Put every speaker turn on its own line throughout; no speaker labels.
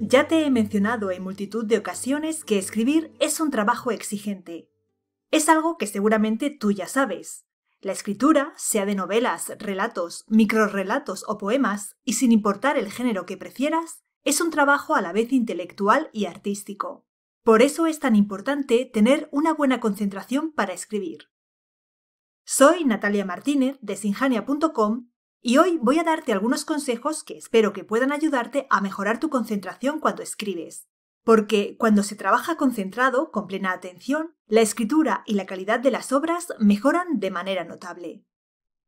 Ya te he mencionado en multitud de ocasiones que escribir es un trabajo exigente. Es algo que seguramente tú ya sabes. La escritura, sea de novelas, relatos, microrrelatos o poemas, y sin importar el género que prefieras, es un trabajo a la vez intelectual y artístico. Por eso es tan importante tener una buena concentración para escribir. Soy Natalia Martínez de sinjania.com y hoy voy a darte algunos consejos que espero que puedan ayudarte a mejorar tu concentración cuando escribes. Porque cuando se trabaja concentrado, con plena atención, la escritura y la calidad de las obras mejoran de manera notable.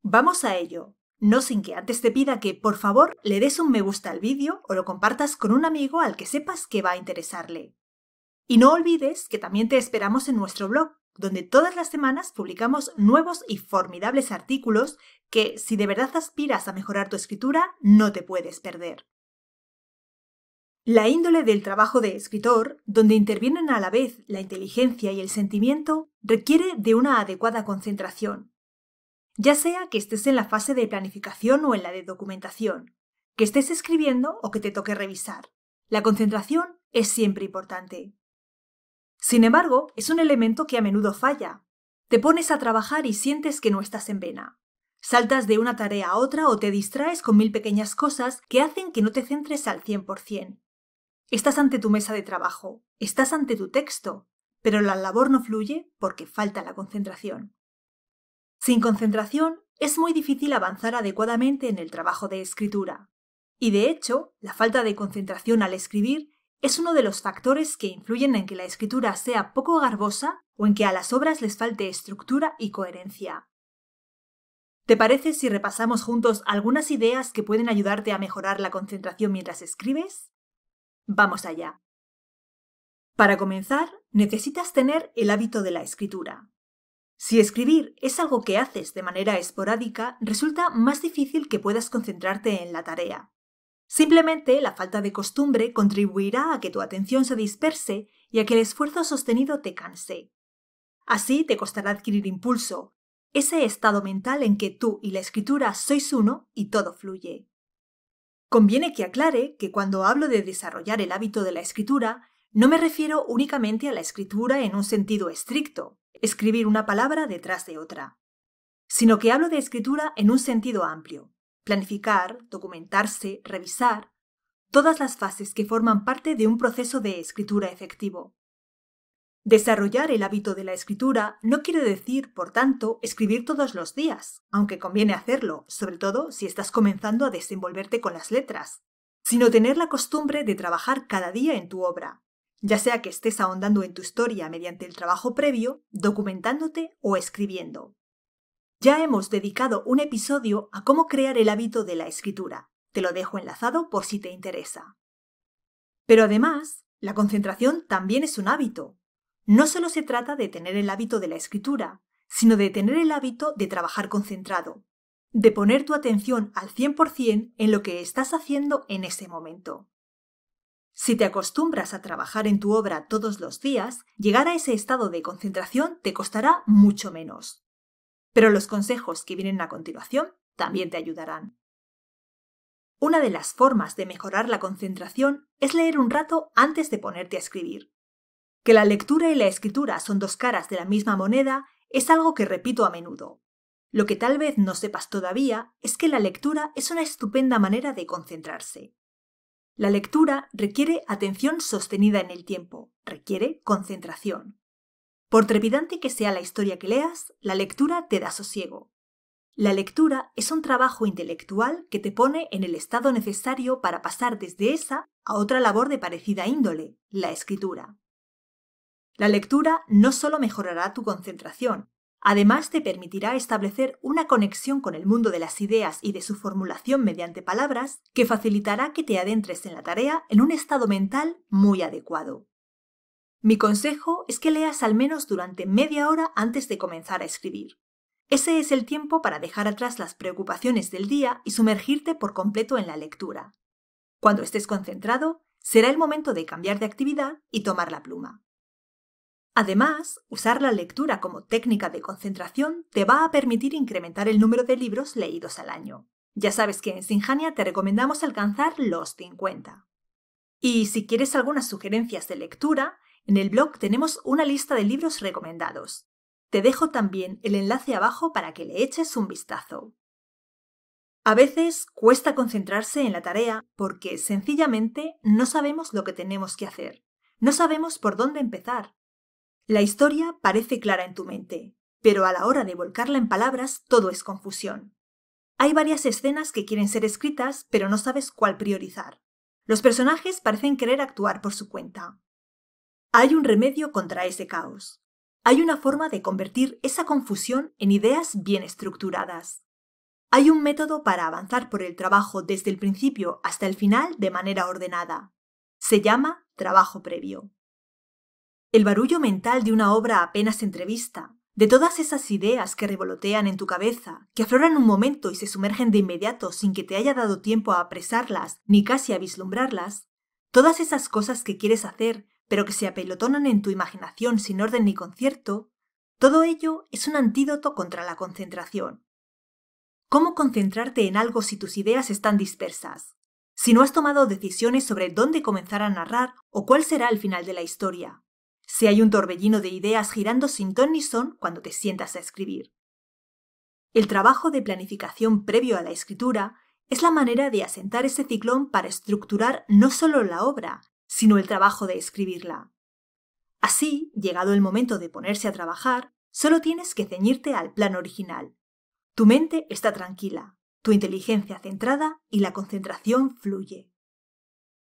Vamos a ello. No sin que antes te pida que, por favor, le des un me gusta al vídeo o lo compartas con un amigo al que sepas que va a interesarle. Y no olvides que también te esperamos en nuestro blog, donde todas las semanas publicamos nuevos y formidables artículos que, si de verdad aspiras a mejorar tu escritura, no te puedes perder. La índole del trabajo de escritor, donde intervienen a la vez la inteligencia y el sentimiento, requiere de una adecuada concentración. Ya sea que estés en la fase de planificación o en la de documentación, que estés escribiendo o que te toque revisar, la concentración es siempre importante. Sin embargo, es un elemento que a menudo falla. Te pones a trabajar y sientes que no estás en vena. Saltas de una tarea a otra o te distraes con mil pequeñas cosas que hacen que no te centres al 100%. Estás ante tu mesa de trabajo, estás ante tu texto, pero la labor no fluye porque falta la concentración. Sin concentración es muy difícil avanzar adecuadamente en el trabajo de escritura. Y de hecho, la falta de concentración al escribir es uno de los factores que influyen en que la escritura sea poco garbosa o en que a las obras les falte estructura y coherencia. ¿Te parece si repasamos juntos algunas ideas que pueden ayudarte a mejorar la concentración mientras escribes? Vamos allá. Para comenzar, necesitas tener el hábito de la escritura. Si escribir es algo que haces de manera esporádica, resulta más difícil que puedas concentrarte en la tarea. Simplemente la falta de costumbre contribuirá a que tu atención se disperse y a que el esfuerzo sostenido te canse. Así te costará adquirir impulso, ese estado mental en que tú y la escritura sois uno y todo fluye. Conviene que aclare que cuando hablo de desarrollar el hábito de la escritura, no me refiero únicamente a la escritura en un sentido estricto, escribir una palabra detrás de otra, sino que hablo de escritura en un sentido amplio, planificar, documentarse, revisar, todas las fases que forman parte de un proceso de escritura efectivo. Desarrollar el hábito de la escritura no quiere decir, por tanto, escribir todos los días, aunque conviene hacerlo, sobre todo si estás comenzando a desenvolverte con las letras, sino tener la costumbre de trabajar cada día en tu obra, ya sea que estés ahondando en tu historia mediante el trabajo previo, documentándote o escribiendo. Ya hemos dedicado un episodio a cómo crear el hábito de la escritura. Te lo dejo enlazado por si te interesa. Pero además, la concentración también es un hábito. No solo se trata de tener el hábito de la escritura, sino de tener el hábito de trabajar concentrado, de poner tu atención al 100% en lo que estás haciendo en ese momento. Si te acostumbras a trabajar en tu obra todos los días, llegar a ese estado de concentración te costará mucho menos pero los consejos que vienen a continuación también te ayudarán. Una de las formas de mejorar la concentración es leer un rato antes de ponerte a escribir. Que la lectura y la escritura son dos caras de la misma moneda es algo que repito a menudo. Lo que tal vez no sepas todavía es que la lectura es una estupenda manera de concentrarse. La lectura requiere atención sostenida en el tiempo, requiere concentración. Por trepidante que sea la historia que leas, la lectura te da sosiego. La lectura es un trabajo intelectual que te pone en el estado necesario para pasar desde esa a otra labor de parecida índole, la escritura. La lectura no solo mejorará tu concentración, además te permitirá establecer una conexión con el mundo de las ideas y de su formulación mediante palabras que facilitará que te adentres en la tarea en un estado mental muy adecuado. Mi consejo es que leas al menos durante media hora antes de comenzar a escribir. Ese es el tiempo para dejar atrás las preocupaciones del día y sumergirte por completo en la lectura. Cuando estés concentrado, será el momento de cambiar de actividad y tomar la pluma. Además, usar la lectura como técnica de concentración te va a permitir incrementar el número de libros leídos al año. Ya sabes que en Sinjania te recomendamos alcanzar los 50. Y si quieres algunas sugerencias de lectura, en el blog tenemos una lista de libros recomendados. Te dejo también el enlace abajo para que le eches un vistazo. A veces cuesta concentrarse en la tarea porque sencillamente no sabemos lo que tenemos que hacer, no sabemos por dónde empezar. La historia parece clara en tu mente, pero a la hora de volcarla en palabras todo es confusión. Hay varias escenas que quieren ser escritas, pero no sabes cuál priorizar. Los personajes parecen querer actuar por su cuenta, hay un remedio contra ese caos. Hay una forma de convertir esa confusión en ideas bien estructuradas. Hay un método para avanzar por el trabajo desde el principio hasta el final de manera ordenada. Se llama trabajo previo. El barullo mental de una obra apenas entrevista, de todas esas ideas que revolotean en tu cabeza, que afloran un momento y se sumergen de inmediato sin que te haya dado tiempo a apresarlas ni casi a vislumbrarlas, todas esas cosas que quieres hacer pero que se apelotonan en tu imaginación sin orden ni concierto, todo ello es un antídoto contra la concentración. ¿Cómo concentrarte en algo si tus ideas están dispersas? Si no has tomado decisiones sobre dónde comenzar a narrar o cuál será el final de la historia. Si hay un torbellino de ideas girando sin ton ni son cuando te sientas a escribir. El trabajo de planificación previo a la escritura es la manera de asentar ese ciclón para estructurar no solo la obra, sino el trabajo de escribirla. Así, llegado el momento de ponerse a trabajar, solo tienes que ceñirte al plan original. Tu mente está tranquila, tu inteligencia centrada y la concentración fluye.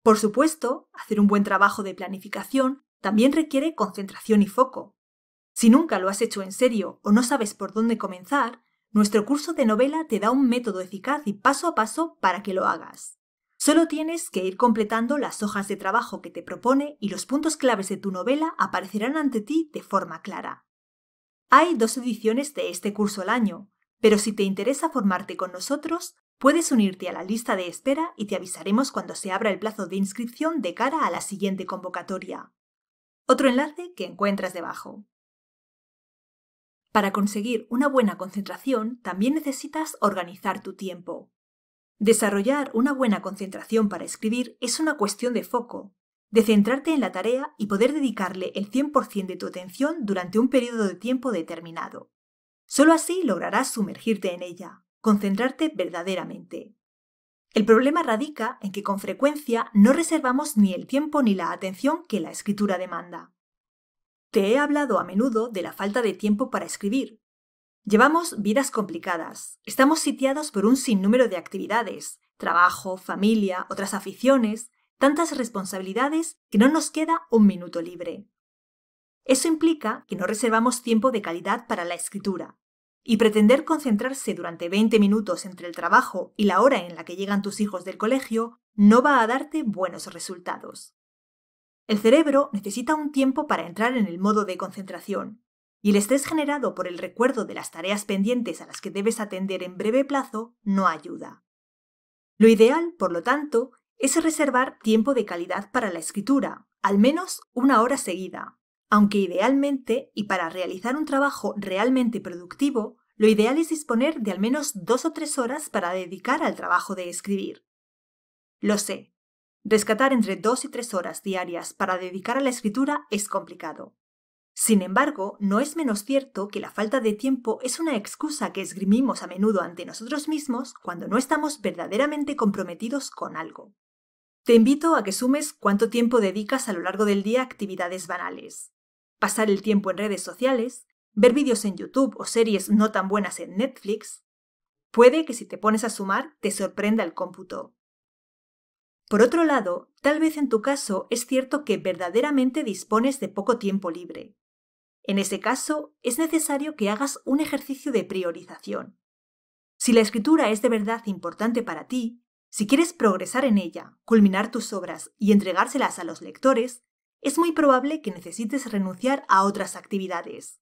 Por supuesto, hacer un buen trabajo de planificación también requiere concentración y foco. Si nunca lo has hecho en serio o no sabes por dónde comenzar, nuestro curso de novela te da un método eficaz y paso a paso para que lo hagas. Solo tienes que ir completando las hojas de trabajo que te propone y los puntos claves de tu novela aparecerán ante ti de forma clara. Hay dos ediciones de este curso al año, pero si te interesa formarte con nosotros, puedes unirte a la lista de espera y te avisaremos cuando se abra el plazo de inscripción de cara a la siguiente convocatoria. Otro enlace que encuentras debajo. Para conseguir una buena concentración, también necesitas organizar tu tiempo. Desarrollar una buena concentración para escribir es una cuestión de foco, de centrarte en la tarea y poder dedicarle el 100% de tu atención durante un periodo de tiempo determinado. Solo así lograrás sumergirte en ella, concentrarte verdaderamente. El problema radica en que con frecuencia no reservamos ni el tiempo ni la atención que la escritura demanda. Te he hablado a menudo de la falta de tiempo para escribir, Llevamos vidas complicadas. Estamos sitiados por un sinnúmero de actividades, trabajo, familia, otras aficiones, tantas responsabilidades que no nos queda un minuto libre. Eso implica que no reservamos tiempo de calidad para la escritura. Y pretender concentrarse durante 20 minutos entre el trabajo y la hora en la que llegan tus hijos del colegio no va a darte buenos resultados. El cerebro necesita un tiempo para entrar en el modo de concentración, y el estrés generado por el recuerdo de las tareas pendientes a las que debes atender en breve plazo no ayuda. Lo ideal, por lo tanto, es reservar tiempo de calidad para la escritura, al menos una hora seguida, aunque idealmente, y para realizar un trabajo realmente productivo, lo ideal es disponer de al menos dos o tres horas para dedicar al trabajo de escribir. Lo sé, rescatar entre dos y tres horas diarias para dedicar a la escritura es complicado, sin embargo, no es menos cierto que la falta de tiempo es una excusa que esgrimimos a menudo ante nosotros mismos cuando no estamos verdaderamente comprometidos con algo. Te invito a que sumes cuánto tiempo dedicas a lo largo del día a actividades banales. Pasar el tiempo en redes sociales, ver vídeos en YouTube o series no tan buenas en Netflix. Puede que si te pones a sumar te sorprenda el cómputo, por otro lado, tal vez en tu caso es cierto que verdaderamente dispones de poco tiempo libre. En ese caso, es necesario que hagas un ejercicio de priorización. Si la escritura es de verdad importante para ti, si quieres progresar en ella, culminar tus obras y entregárselas a los lectores, es muy probable que necesites renunciar a otras actividades.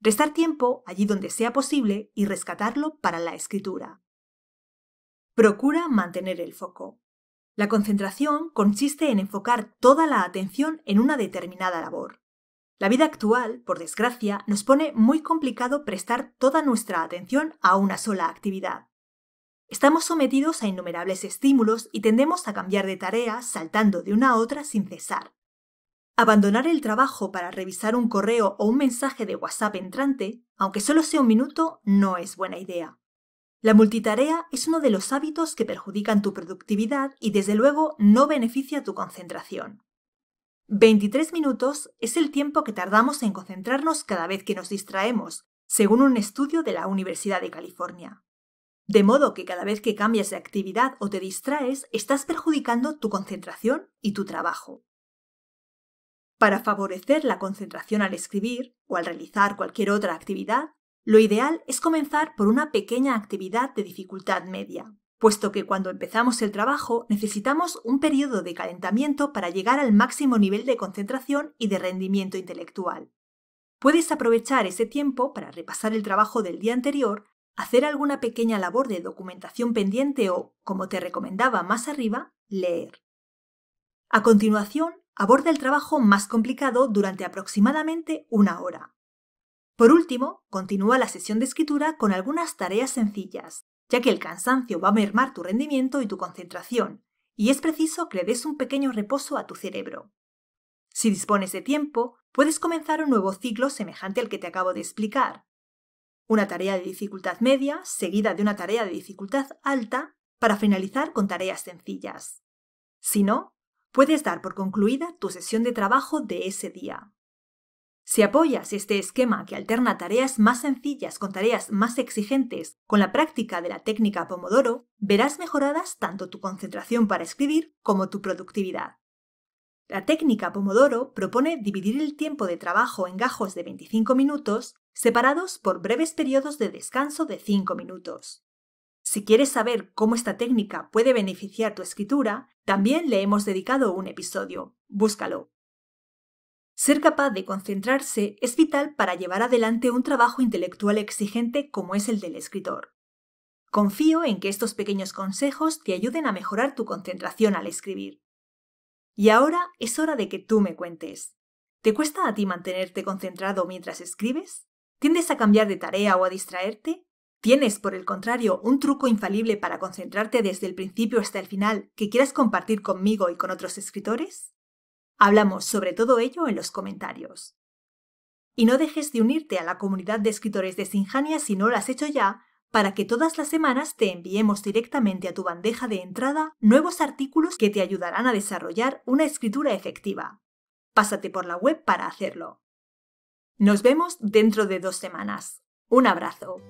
Restar tiempo allí donde sea posible y rescatarlo para la escritura. Procura mantener el foco. La concentración consiste en enfocar toda la atención en una determinada labor. La vida actual, por desgracia, nos pone muy complicado prestar toda nuestra atención a una sola actividad. Estamos sometidos a innumerables estímulos y tendemos a cambiar de tarea saltando de una a otra sin cesar. Abandonar el trabajo para revisar un correo o un mensaje de WhatsApp entrante, aunque solo sea un minuto, no es buena idea. La multitarea es uno de los hábitos que perjudican tu productividad y desde luego no beneficia tu concentración. 23 minutos es el tiempo que tardamos en concentrarnos cada vez que nos distraemos, según un estudio de la Universidad de California. De modo que cada vez que cambias de actividad o te distraes, estás perjudicando tu concentración y tu trabajo. Para favorecer la concentración al escribir o al realizar cualquier otra actividad, lo ideal es comenzar por una pequeña actividad de dificultad media, puesto que cuando empezamos el trabajo necesitamos un periodo de calentamiento para llegar al máximo nivel de concentración y de rendimiento intelectual. Puedes aprovechar ese tiempo para repasar el trabajo del día anterior, hacer alguna pequeña labor de documentación pendiente o, como te recomendaba más arriba, leer. A continuación, aborda el trabajo más complicado durante aproximadamente una hora. Por último, continúa la sesión de escritura con algunas tareas sencillas, ya que el cansancio va a mermar tu rendimiento y tu concentración, y es preciso que le des un pequeño reposo a tu cerebro. Si dispones de tiempo, puedes comenzar un nuevo ciclo semejante al que te acabo de explicar. Una tarea de dificultad media, seguida de una tarea de dificultad alta, para finalizar con tareas sencillas. Si no, puedes dar por concluida tu sesión de trabajo de ese día. Si apoyas este esquema que alterna tareas más sencillas con tareas más exigentes con la práctica de la técnica Pomodoro, verás mejoradas tanto tu concentración para escribir como tu productividad. La técnica Pomodoro propone dividir el tiempo de trabajo en gajos de 25 minutos separados por breves periodos de descanso de 5 minutos. Si quieres saber cómo esta técnica puede beneficiar tu escritura, también le hemos dedicado un episodio. Búscalo. Ser capaz de concentrarse es vital para llevar adelante un trabajo intelectual exigente como es el del escritor. Confío en que estos pequeños consejos te ayuden a mejorar tu concentración al escribir. Y ahora es hora de que tú me cuentes. ¿Te cuesta a ti mantenerte concentrado mientras escribes? ¿Tiendes a cambiar de tarea o a distraerte? ¿Tienes, por el contrario, un truco infalible para concentrarte desde el principio hasta el final que quieras compartir conmigo y con otros escritores? Hablamos sobre todo ello en los comentarios. Y no dejes de unirte a la comunidad de escritores de Sinjania si no lo has hecho ya, para que todas las semanas te enviemos directamente a tu bandeja de entrada nuevos artículos que te ayudarán a desarrollar una escritura efectiva. Pásate por la web para hacerlo. Nos vemos dentro de dos semanas. Un abrazo.